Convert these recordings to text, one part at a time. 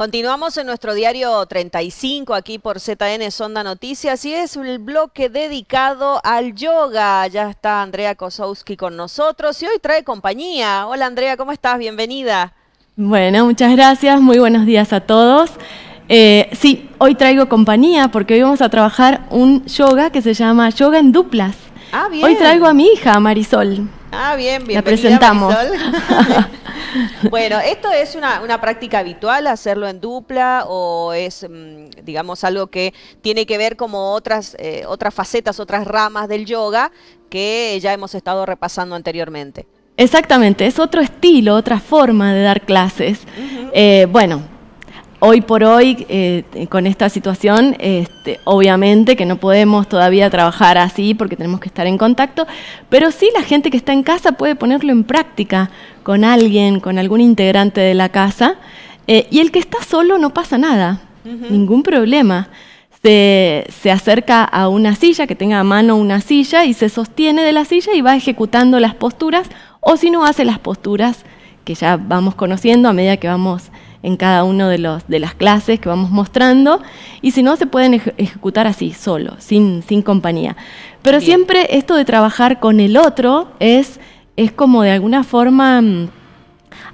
Continuamos en nuestro diario 35 aquí por ZN Sonda Noticias y es el bloque dedicado al yoga. Ya está Andrea Kosowski con nosotros y hoy trae compañía. Hola Andrea, ¿cómo estás? Bienvenida. Bueno, muchas gracias. Muy buenos días a todos. Eh, sí, hoy traigo compañía porque hoy vamos a trabajar un yoga que se llama yoga en duplas. Ah, Hoy traigo a mi hija, Marisol. Ah, bien, bien. La presentamos. bueno, ¿esto es una, práctica habitual, hacerlo en dupla, o es, mm, digamos, algo que tiene que ver como eh, otras, facetas, otras ramas del yoga que ya hemos estado repasando anteriormente? Exactamente, es otro estilo, otra forma de dar clases. Eh, bueno, hoy por hoy, eh, con esta situación, este, obviamente que no podemos todavía trabajar así porque tenemos que estar en contacto, pero sí la gente que está en casa puede ponerlo en práctica con alguien, con algún integrante de la casa, eh, y el que está solo no pasa nada, ningún problema. Se, se, acerca a una silla, que tenga a mano una silla, y se sostiene de la silla y va ejecutando las posturas, o si no hace las posturas que ya vamos conociendo a medida que vamos en cada una de, los, de las clases que vamos mostrando, y si no, se pueden ejecutar así, solo, sin, sin compañía. Pero siempre esto de trabajar con el otro es, es como de alguna forma mm,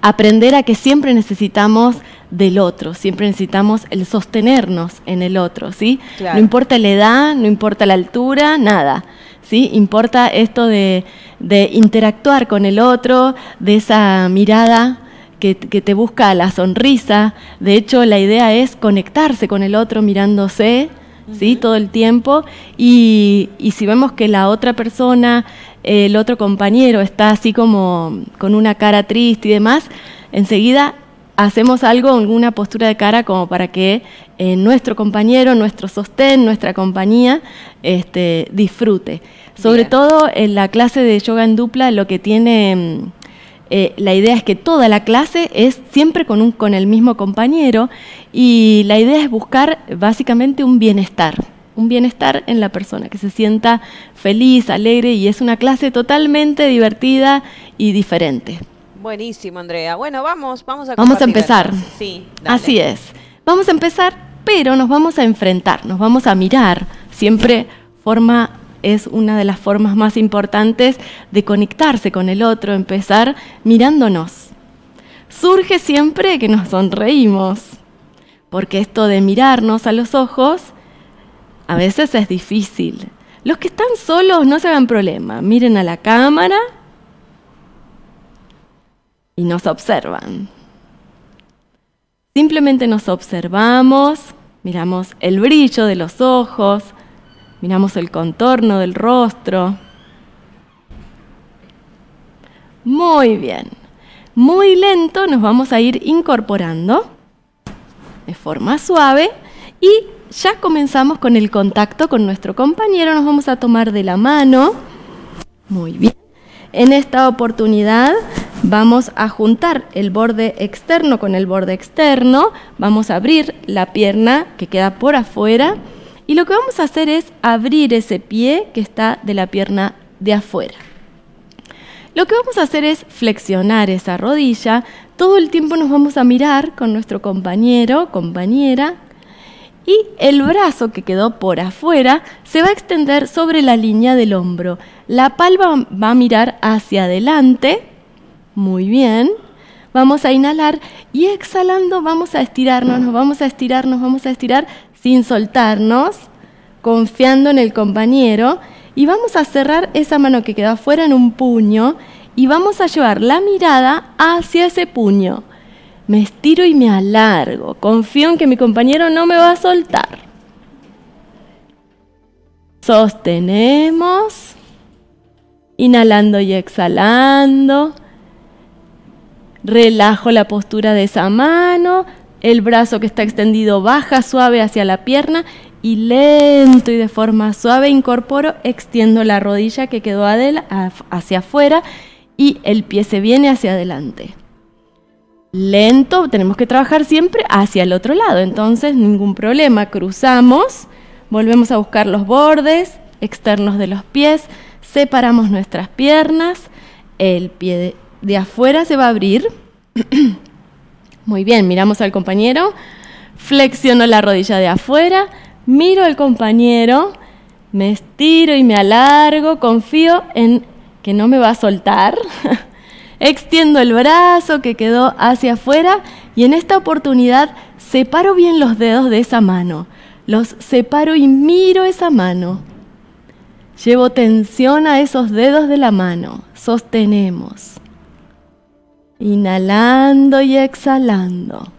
aprender a que siempre necesitamos del otro, siempre necesitamos el sostenernos en el otro, ¿sí? No importa la edad, no importa la altura, nada. ¿Sí? Importa esto de, de interactuar con el otro, de esa mirada que, te busca la sonrisa. De hecho, la idea es conectarse con el otro mirándose, ¿sí? Todo el tiempo. Y, si vemos que la otra persona, el otro compañero, está así como con una cara triste y demás, enseguida hacemos algo, alguna postura de cara como para que eh, nuestro compañero, nuestro sostén, nuestra compañía este, disfrute. Sobre todo en la clase de yoga en dupla, lo que tiene mm, eh, la idea es que toda la clase es siempre con, el mismo compañero y la idea es buscar básicamente un bienestar, un bienestar en la persona, que se sienta feliz, alegre y es una clase totalmente divertida y diferente. Buenísimo, Andrea. Bueno, vamos, vamos a Vamos a empezar. Sí, Así es. Vamos a empezar, pero nos vamos a enfrentar, nos vamos a mirar, siempre forma es una de las formas más importantes de conectarse con el otro, empezar mirándonos. Surge siempre que nos sonreímos, porque esto de mirarnos a los ojos a veces es difícil. Los que están solos no se hagan problema, miren a la cámara y nos observan. Simplemente nos observamos, miramos el brillo de los ojos, Miramos el contorno del rostro. Muy bien. Muy lento nos vamos a ir incorporando de forma suave y ya comenzamos con el contacto con nuestro compañero. Nos vamos a tomar de la mano. Muy bien. En esta oportunidad vamos a juntar el borde externo con el borde externo. Vamos a abrir la pierna que queda por afuera y lo que vamos a hacer es abrir ese pie que está de la pierna de afuera. Lo que vamos a hacer es flexionar esa rodilla. Todo el tiempo nos vamos a mirar con nuestro compañero, compañera. Y el brazo que quedó por afuera se va a extender sobre la línea del hombro. La palma va a mirar hacia adelante. Muy bien. Vamos a inhalar y exhalando vamos a estirarnos, nos vamos a estirarnos, nos vamos a estirar sin soltarnos, confiando en el compañero y vamos a cerrar esa mano que queda fuera en un puño y vamos a llevar la mirada hacia ese puño. Me estiro y me alargo, confío en que mi compañero no me va a soltar. Sostenemos, inhalando y exhalando. Relajo la postura de esa mano, el brazo que está extendido baja suave hacia la pierna y lento y de forma suave incorporo, extiendo la rodilla que quedó hacia afuera y el pie se viene hacia adelante. Lento, tenemos que trabajar siempre hacia el otro lado, entonces ningún problema, cruzamos, volvemos a buscar los bordes externos de los pies, separamos nuestras piernas, el pie de, de afuera se va a abrir Muy bien, miramos al compañero, flexiono la rodilla de afuera, miro al compañero, me estiro y me alargo, confío en que no me va a soltar. Extiendo el brazo que quedó hacia afuera y en esta oportunidad separo bien los dedos de esa mano. Los separo y miro esa mano. Llevo tensión a esos dedos de la mano. Sostenemos. Inhalando y exhalando.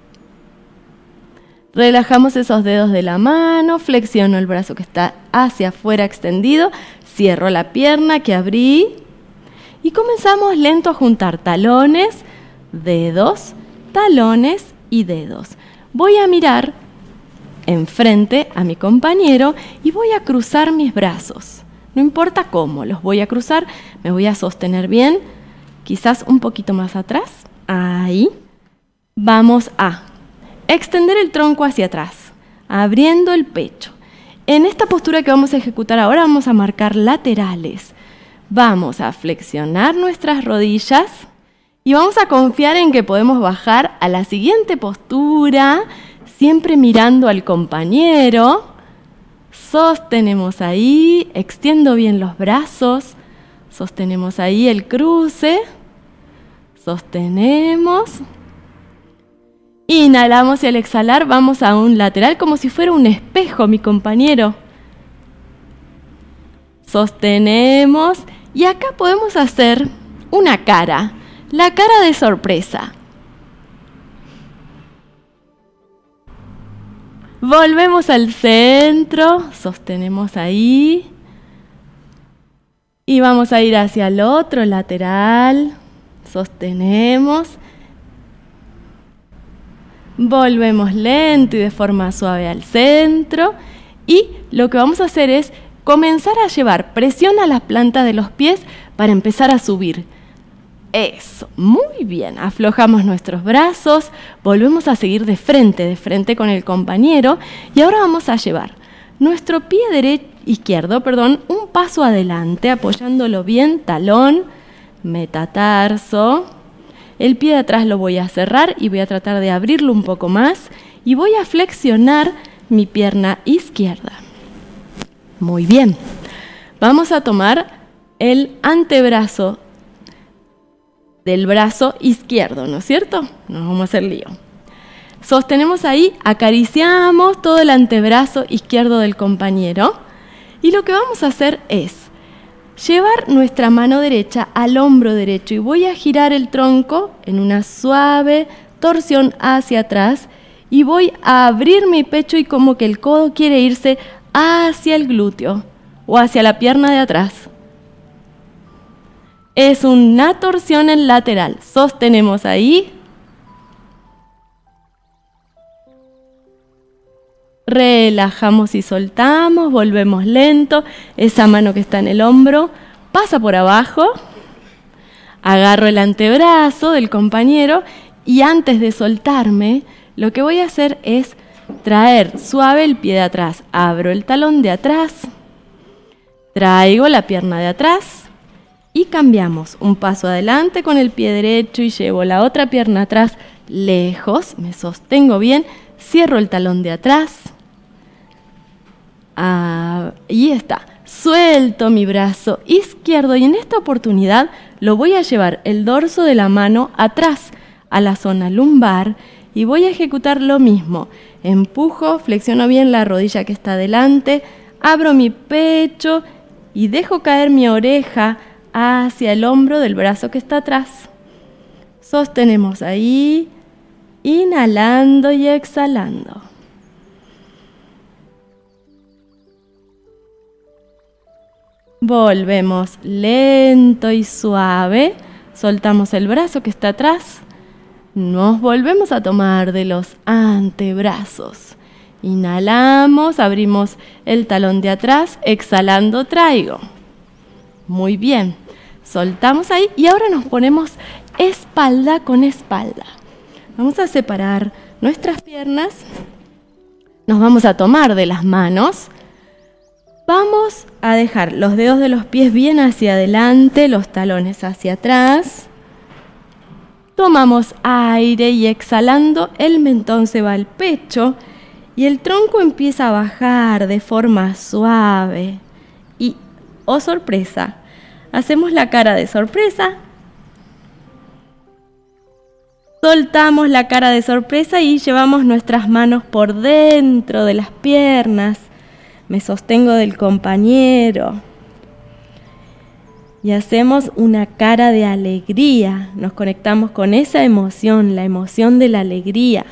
Relajamos esos dedos de la mano, flexiono el brazo que está hacia afuera extendido, cierro la pierna que abrí y comenzamos lento a juntar talones, dedos, talones y dedos. Voy a mirar enfrente a mi compañero y voy a cruzar mis brazos. No importa cómo, los voy a cruzar, me voy a sostener bien quizás un poquito más atrás, ahí, vamos a extender el tronco hacia atrás, abriendo el pecho. En esta postura que vamos a ejecutar ahora vamos a marcar laterales. Vamos a flexionar nuestras rodillas y vamos a confiar en que podemos bajar a la siguiente postura, siempre mirando al compañero. Sostenemos ahí, extiendo bien los brazos, sostenemos ahí el cruce sostenemos. Inhalamos y al exhalar vamos a un lateral como si fuera un espejo, mi compañero. Sostenemos y acá podemos hacer una cara, la cara de sorpresa. Volvemos al centro, sostenemos ahí y vamos a ir hacia el otro lateral sostenemos, volvemos lento y de forma suave al centro y lo que vamos a hacer es comenzar a llevar presión a las plantas de los pies para empezar a subir. Eso, muy bien. Aflojamos nuestros brazos, volvemos a seguir de frente, de frente con el compañero y ahora vamos a llevar nuestro pie derecho, izquierdo, perdón, un paso adelante apoyándolo bien, talón, metatarso. El pie de atrás lo voy a cerrar y voy a tratar de abrirlo un poco más y voy a flexionar mi pierna izquierda. Muy bien. Vamos a tomar el antebrazo del brazo izquierdo, ¿no es cierto? Nos vamos a hacer lío. Sostenemos ahí, acariciamos todo el antebrazo izquierdo del compañero y lo que vamos a hacer es llevar nuestra mano derecha al hombro derecho y voy a girar el tronco en una suave torsión hacia atrás y voy a abrir mi pecho y como que el codo quiere irse hacia el glúteo o hacia la pierna de atrás. Es una torsión en lateral. Sostenemos ahí, Relajamos y soltamos, volvemos lento, esa mano que está en el hombro pasa por abajo, agarro el antebrazo del compañero y antes de soltarme, lo que voy a hacer es traer suave el pie de atrás, abro el talón de atrás, traigo la pierna de atrás y cambiamos un paso adelante con el pie derecho y llevo la otra pierna atrás lejos, me sostengo bien, cierro el talón de atrás, Ah, y está. Suelto mi brazo izquierdo y en esta oportunidad lo voy a llevar el dorso de la mano atrás a la zona lumbar y voy a ejecutar lo mismo. Empujo, flexiono bien la rodilla que está delante, abro mi pecho y dejo caer mi oreja hacia el hombro del brazo que está atrás. Sostenemos ahí, inhalando y exhalando. Volvemos lento y suave. Soltamos el brazo que está atrás. Nos volvemos a tomar de los antebrazos. Inhalamos, abrimos el talón de atrás, exhalando traigo. Muy bien. Soltamos ahí y ahora nos ponemos espalda con espalda. Vamos a separar nuestras piernas. Nos vamos a tomar de las manos Vamos a dejar los dedos de los pies bien hacia adelante, los talones hacia atrás. Tomamos aire y exhalando el mentón se va al pecho y el tronco empieza a bajar de forma suave. Y, oh sorpresa, hacemos la cara de sorpresa. Soltamos la cara de sorpresa y llevamos nuestras manos por dentro de las piernas me sostengo del compañero. Y hacemos una cara de alegría, nos conectamos con esa emoción, la emoción de la alegría.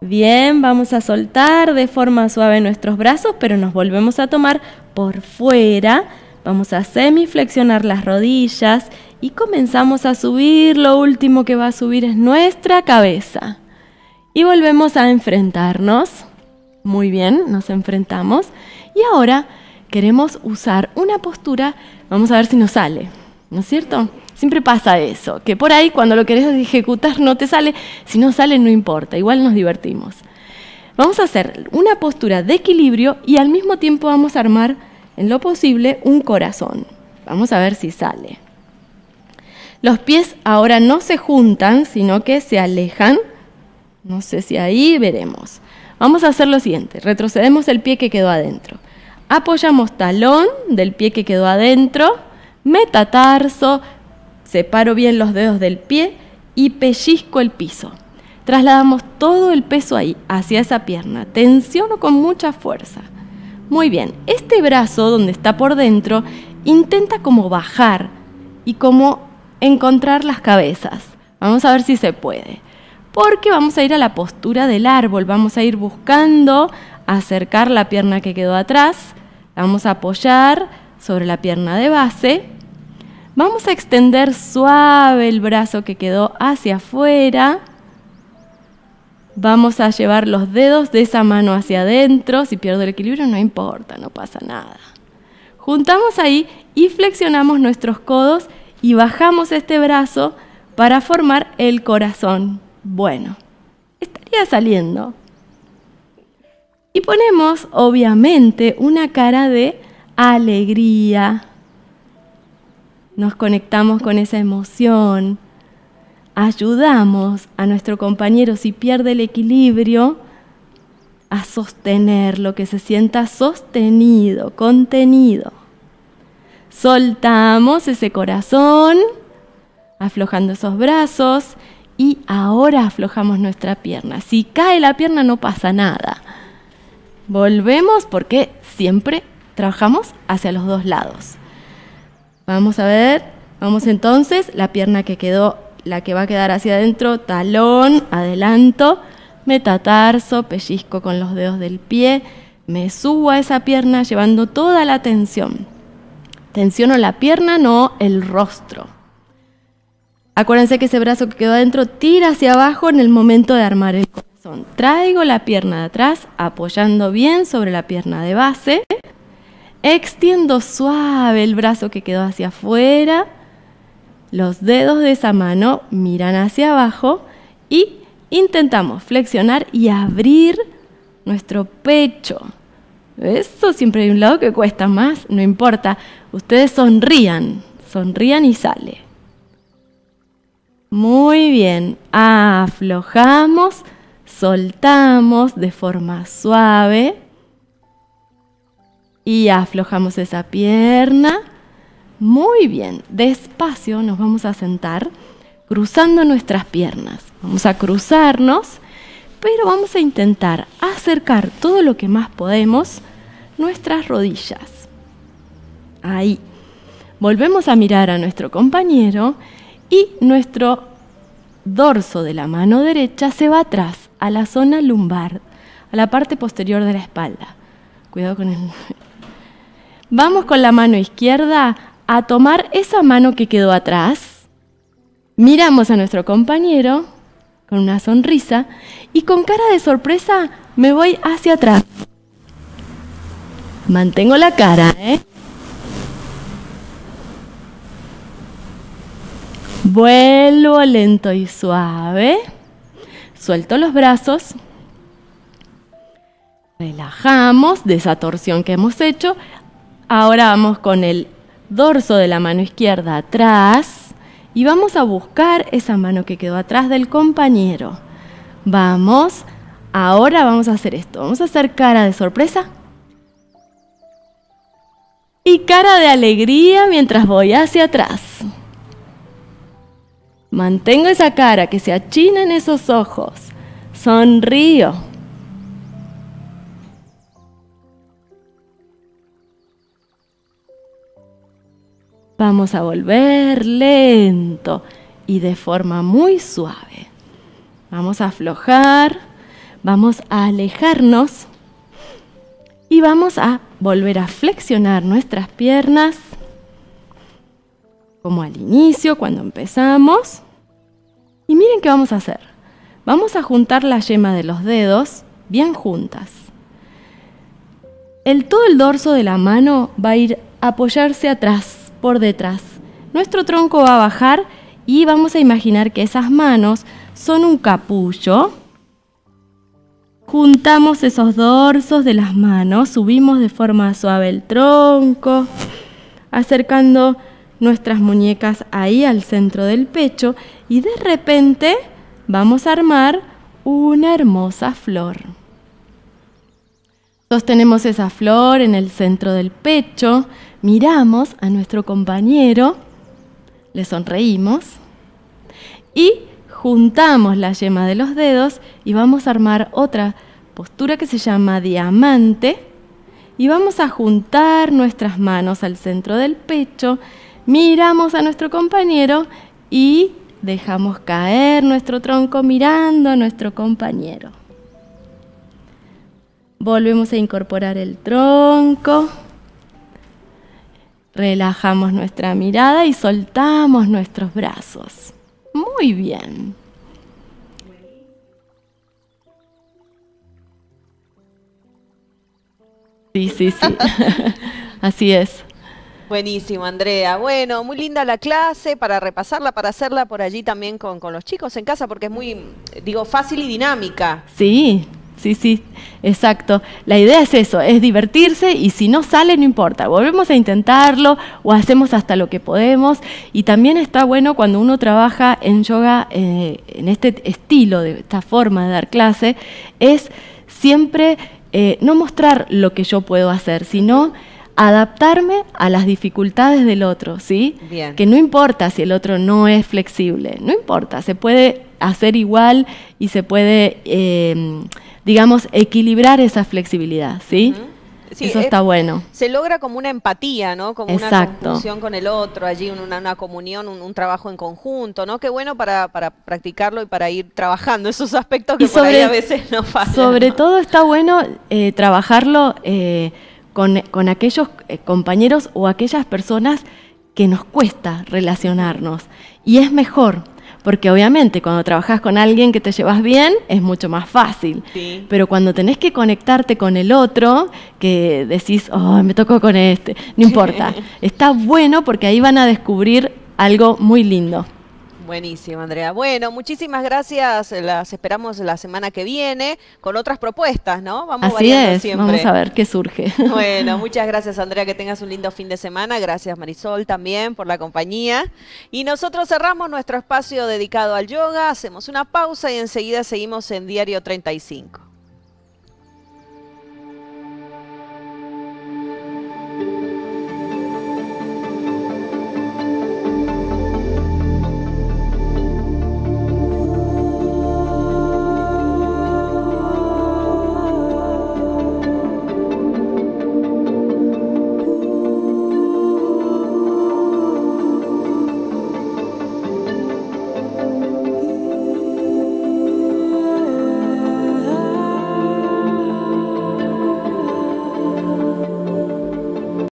Bien, vamos a soltar de forma suave nuestros brazos, pero nos volvemos a tomar por fuera. Vamos a semiflexionar las rodillas y comenzamos a subir. Lo último que va a subir es nuestra cabeza. Y volvemos a enfrentarnos. Muy bien, nos enfrentamos. Y ahora queremos usar una postura, vamos a ver si nos sale, ¿no es cierto? Siempre pasa eso, que por ahí cuando lo querés ejecutar no te sale, si no sale no importa, igual nos divertimos. Vamos a hacer una postura de equilibrio y al mismo tiempo vamos a armar en lo posible un corazón. Vamos a ver si sale. Los pies ahora no se juntan, sino que se alejan no sé si ahí veremos. Vamos a hacer lo siguiente, retrocedemos el pie que quedó adentro. Apoyamos talón del pie que quedó adentro, metatarso, separo bien los dedos del pie y pellizco el piso. Trasladamos todo el peso ahí, hacia esa pierna. Tensiono con mucha fuerza. Muy bien, este brazo donde está por dentro intenta como bajar y como encontrar las cabezas. Vamos a ver si se puede porque vamos a ir a la postura del árbol, vamos a ir buscando acercar la pierna que quedó atrás, vamos a apoyar sobre la pierna de base, vamos a extender suave el brazo que quedó hacia afuera, vamos a llevar los dedos de esa mano hacia adentro, si pierdo el equilibrio no importa, no pasa nada. Juntamos ahí y flexionamos nuestros codos y bajamos este brazo para formar el corazón. Bueno, estaría saliendo. Y ponemos, obviamente, una cara de alegría. Nos conectamos con esa emoción. Ayudamos a nuestro compañero si pierde el equilibrio a sostenerlo, que se sienta sostenido, contenido. Soltamos ese corazón, aflojando esos brazos y ahora aflojamos nuestra pierna. Si cae la pierna no pasa nada. Volvemos porque siempre trabajamos hacia los dos lados. Vamos a ver, vamos entonces, la pierna que quedó, la que va a quedar hacia adentro, talón, adelanto, metatarso, pellizco con los dedos del pie, me subo a esa pierna llevando toda la tensión. Tensiono la pierna, no el rostro. Acuérdense que ese brazo que quedó adentro tira hacia abajo en el momento de armar el corazón. Traigo la pierna de atrás, apoyando bien sobre la pierna de base. Extiendo suave el brazo que quedó hacia afuera. Los dedos de esa mano miran hacia abajo y intentamos flexionar y abrir nuestro pecho. Eso siempre hay un lado que cuesta más, no importa. Ustedes sonrían, sonrían y sale. Muy bien, aflojamos, soltamos de forma suave y aflojamos esa pierna. Muy bien, despacio nos vamos a sentar cruzando nuestras piernas. Vamos a cruzarnos, pero vamos a intentar acercar todo lo que más podemos nuestras rodillas. Ahí. Volvemos a mirar a nuestro compañero y nuestro dorso de la mano derecha se va atrás a la zona lumbar, a la parte posterior de la espalda. Cuidado con el... Vamos con la mano izquierda a tomar esa mano que quedó atrás. Miramos a nuestro compañero con una sonrisa y con cara de sorpresa me voy hacia atrás. Mantengo la cara, ¿eh? Vuelvo lento y suave. Suelto los brazos. Relajamos de esa torsión que hemos hecho. Ahora vamos con el dorso de la mano izquierda atrás y vamos a buscar esa mano que quedó atrás del compañero. Vamos, ahora vamos a hacer esto. Vamos a hacer cara de sorpresa y cara de alegría mientras voy hacia atrás. Mantengo esa cara, que se en esos ojos. Sonrío. Vamos a volver lento y de forma muy suave. Vamos a aflojar, vamos a alejarnos y vamos a volver a flexionar nuestras piernas como al inicio, cuando empezamos. Y miren qué vamos a hacer. Vamos a juntar la yema de los dedos bien juntas. El, todo el dorso de la mano va a ir a apoyarse atrás, por detrás. Nuestro tronco va a bajar y vamos a imaginar que esas manos son un capullo. Juntamos esos dorsos de las manos, subimos de forma suave el tronco, acercando nuestras muñecas ahí al centro del pecho y de repente vamos a armar una hermosa flor. Sostenemos esa flor en el centro del pecho, miramos a nuestro compañero, le sonreímos y juntamos la yema de los dedos y vamos a armar otra postura que se llama diamante y vamos a juntar nuestras manos al centro del pecho miramos a nuestro compañero y dejamos caer nuestro tronco mirando a nuestro compañero. Volvemos a incorporar el tronco. Relajamos nuestra mirada y soltamos nuestros brazos. Muy bien. Sí, sí, sí. Así es. Buenísimo, Andrea. Bueno, muy linda la clase para repasarla, para hacerla por allí también con, los chicos en casa, porque es muy, digo, fácil y dinámica. Sí, sí, sí, exacto. La idea es eso, es divertirse y si no sale no importa, volvemos a intentarlo o hacemos hasta lo que podemos. Y también está bueno cuando uno trabaja en yoga, eh, en este estilo, de esta forma de dar clase, es siempre eh, no mostrar lo que yo puedo hacer, sino adaptarme a las dificultades del otro, ¿sí? Que no importa si el otro no es flexible, no importa, se puede hacer igual y se puede, eh, digamos, equilibrar esa flexibilidad, ¿sí? Eso eh, está bueno. Se logra como una empatía, ¿no? Como una conjunción con el otro, allí una, comunión, un, trabajo en conjunto, ¿no? Qué bueno para, practicarlo y para ir trabajando esos aspectos que a veces no pasan. Sobre todo está bueno eh, trabajarlo con, aquellos eh, compañeros o aquellas personas que nos cuesta relacionarnos. Y es mejor, porque obviamente cuando trabajas con alguien que te llevas bien es mucho más fácil. Pero cuando tenés que conectarte con el otro, que decís, oh, me tocó con este, no importa. Está bueno porque ahí van a descubrir algo muy lindo. Buenísimo, Andrea. Bueno, muchísimas gracias. Las esperamos la semana que viene con otras propuestas, ¿no? Vamos Así vamos a ver qué surge. Bueno, muchas gracias, Andrea, que tengas un lindo fin de semana. Gracias, Marisol, también por la compañía. Y nosotros cerramos nuestro espacio dedicado al yoga, hacemos una pausa y enseguida seguimos en Diario 35.